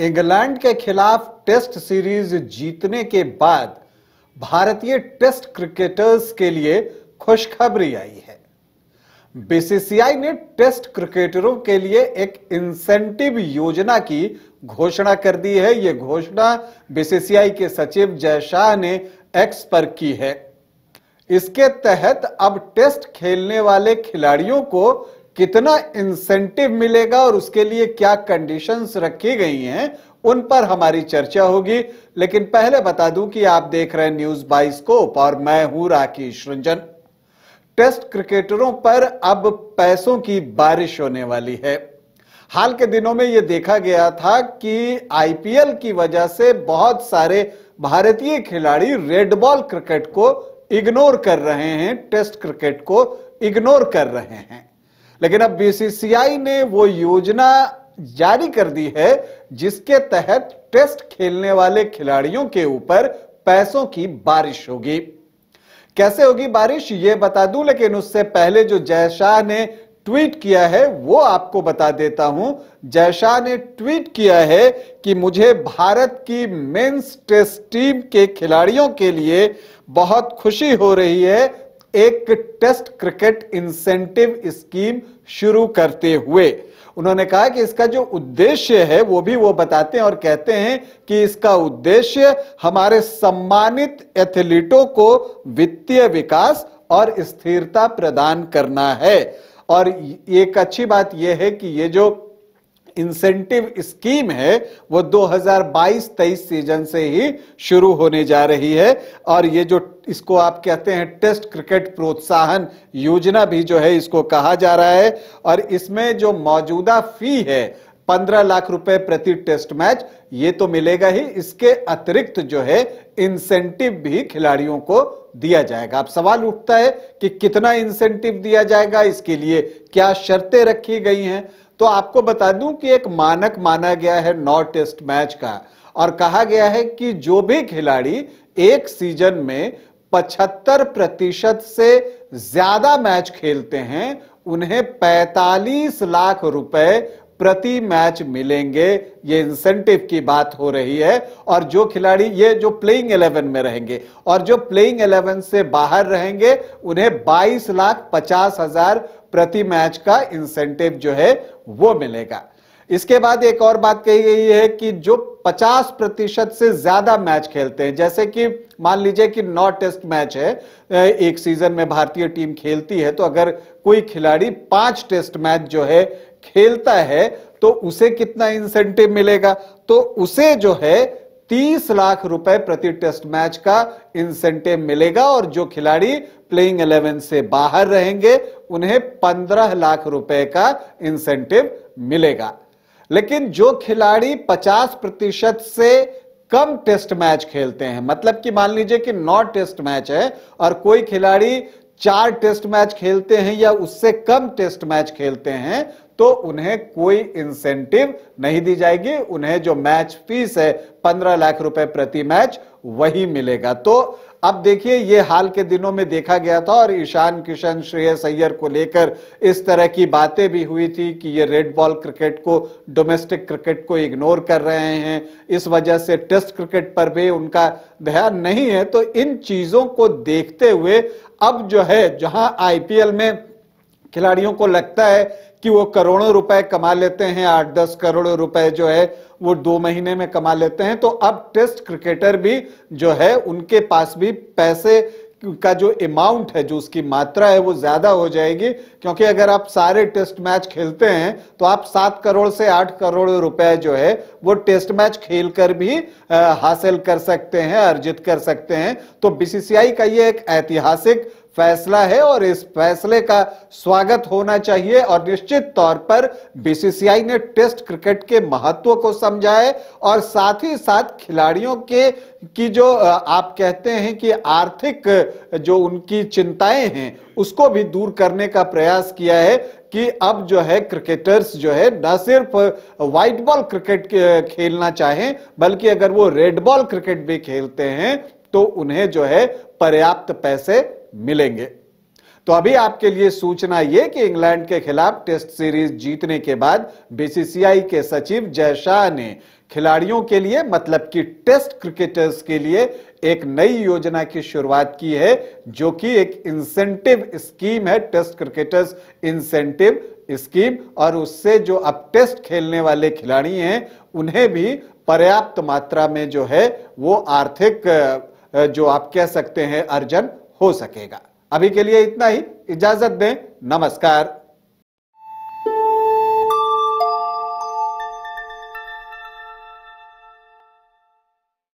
England के खिलाफ test series जीतने के बाद भारतीय टेस्ट क्रिकेटर्स के लिए खुशखबरी आई है बीसीसीआई ने टेस्ट क्रिकेटरों के लिए एक इंसेंटिव योजना की घोषणा कर दी है यह घोषणा बीसीसीआई के सचिव जय शाह ने एक्स पर की है इसके तहत अब टेस्ट खेलने वाले खिलाड़ियों को कितना इंसेंटिव मिलेगा और उसके लिए क्या कंडीशंस रखी गई हैं उन पर हमारी चर्चा होगी लेकिन पहले बता दूं कि आप देख रहे हैं न्यूज बाईस स्कोप और मैं हूं राकेश रंजन टेस्ट क्रिकेटरों पर अब पैसों की बारिश होने वाली है हाल के दिनों में यह देखा गया था कि आईपीएल की वजह से बहुत सारे भारतीय खिलाड़ी रेड बॉल क्रिकेट को इग्नोर कर रहे हैं टेस्ट क्रिकेट को इग्नोर कर रहे हैं लेकिन अब बीसीसीआई ने वो योजना जारी कर दी है जिसके तहत टेस्ट खेलने वाले खिलाड़ियों के ऊपर पैसों की बारिश होगी कैसे होगी बारिश ये बता दूं लेकिन उससे पहले जो जय शाह ने ट्वीट किया है वो आपको बता देता हूं जय शाह ने ट्वीट किया है कि मुझे भारत की मेंस टेस्ट टीम के खिलाड़ियों के लिए बहुत खुशी हो रही है एक टेस्ट क्रिकेट इंसेंटिव स्कीम शुरू करते हुए उन्होंने कहा कि इसका जो उद्देश्य है वो भी वो बताते हैं और कहते हैं कि इसका उद्देश्य हमारे सम्मानित एथलीटों को वित्तीय विकास और स्थिरता प्रदान करना है और एक अच्छी बात यह है कि ये जो इंसेंटिव स्कीम है वो 2022-23 सीजन से ही शुरू होने जा रही है और ये जो इसको आप कहते हैं टेस्ट क्रिकेट प्रोत्साहन योजना भी जो है इसको कहा जा रहा है और इसमें जो मौजूदा फी है पंद्रह लाख रुपए प्रति टेस्ट मैच ये तो मिलेगा ही इसके अतिरिक्त जो है इंसेंटिव भी खिलाड़ियों को दिया जाएगा अब सवाल उठता है कि कितना इंसेंटिव दिया जाएगा इसके लिए क्या शर्तें रखी गई हैं तो आपको बता दूं कि एक मानक माना गया है नौ टेस्ट मैच का और कहा गया है कि जो भी खिलाड़ी एक सीजन में 75 प्रतिशत से ज्यादा मैच खेलते हैं उन्हें 45 लाख रुपए प्रति मैच मिलेंगे ये इंसेंटिव की बात हो रही है और जो खिलाड़ी ये जो प्लेइंग इलेवन में रहेंगे और जो प्लेइंग इलेवन से बाहर रहेंगे उन्हें 22 लाख पचास हजार प्रति मैच का इंसेंटिव जो है वो मिलेगा इसके बाद एक और बात कही गई है कि जो 50 प्रतिशत से ज्यादा मैच खेलते हैं जैसे कि मान लीजिए कि नौ टेस्ट मैच है एक सीजन में भारतीय टीम खेलती है तो अगर कोई खिलाड़ी पांच टेस्ट मैच जो है खेलता है तो उसे कितना इंसेंटिव मिलेगा तो उसे जो है तीस लाख रुपए प्रति टेस्ट मैच का इंसेंटिव मिलेगा और जो खिलाड़ी प्लेइंग इलेवन से बाहर रहेंगे उन्हें पंद्रह लाख रुपए का इंसेंटिव मिलेगा लेकिन जो खिलाड़ी 50 प्रतिशत से कम टेस्ट मैच खेलते हैं मतलब कि मान लीजिए कि नौ टेस्ट मैच है और कोई खिलाड़ी चार टेस्ट मैच खेलते हैं या उससे कम टेस्ट मैच खेलते हैं तो उन्हें कोई इंसेंटिव नहीं दी जाएगी उन्हें जो मैच फीस है पंद्रह लाख रुपए प्रति मैच वही मिलेगा तो अब देखिए ये हाल के दिनों में देखा गया था और ईशान किशन श्रेयस अय्यर को लेकर इस तरह की बातें भी हुई थी कि ये रेड बॉल क्रिकेट को डोमेस्टिक क्रिकेट को इग्नोर कर रहे हैं इस वजह से टेस्ट क्रिकेट पर भी उनका ध्यान नहीं है तो इन चीजों को देखते हुए अब जो है जहां आईपीएल में खिलाड़ियों को लगता है कि वो करोड़ों रुपए कमा लेते हैं आठ दस करोड़ रुपए जो है वो दो महीने में कमा लेते हैं तो अब टेस्ट क्रिकेटर भी जो है उनके पास भी पैसे का जो अमाउंट है जो उसकी मात्रा है वो ज्यादा हो जाएगी क्योंकि अगर आप सारे टेस्ट मैच खेलते हैं तो आप सात करोड़ से आठ करोड़ रुपए जो है वो टेस्ट मैच खेलकर भी आ, हासिल कर सकते हैं अर्जित कर सकते हैं तो बीसीसीआई का ये एक ऐतिहासिक फैसला है और इस फैसले का स्वागत होना चाहिए और निश्चित तौर पर बीसीसीआई ने टेस्ट क्रिकेट के महत्व को समझा है और साथ ही साथ खिलाड़ियों के की जो आप कहते हैं कि आर्थिक जो उनकी चिंताएं हैं उसको भी दूर करने का प्रयास किया है कि अब जो है क्रिकेटर्स जो है न सिर्फ व्हाइट बॉल क्रिकेट खेलना चाहें बल्कि अगर वो रेड बॉल क्रिकेट भी खेलते हैं तो उन्हें जो है पर्याप्त पैसे मिलेंगे तो अभी आपके लिए सूचना ये कि इंग्लैंड के खिलाफ टेस्ट सीरीज जीतने के बाद बीसीसीआई के सचिव जय शाह ने खिलाड़ियों के लिए मतलब कि टेस्ट क्रिकेटर्स के लिए एक नई योजना की शुरुआत की है जो कि एक इंसेंटिव स्कीम है टेस्ट क्रिकेटर्स इंसेंटिव स्कीम और उससे जो अब टेस्ट खेलने वाले खिलाड़ी हैं उन्हें भी पर्याप्त मात्रा में जो है वो आर्थिक जो आप कह सकते हैं अर्जन हो सकेगा अभी के लिए इतना ही इजाजत दें नमस्कार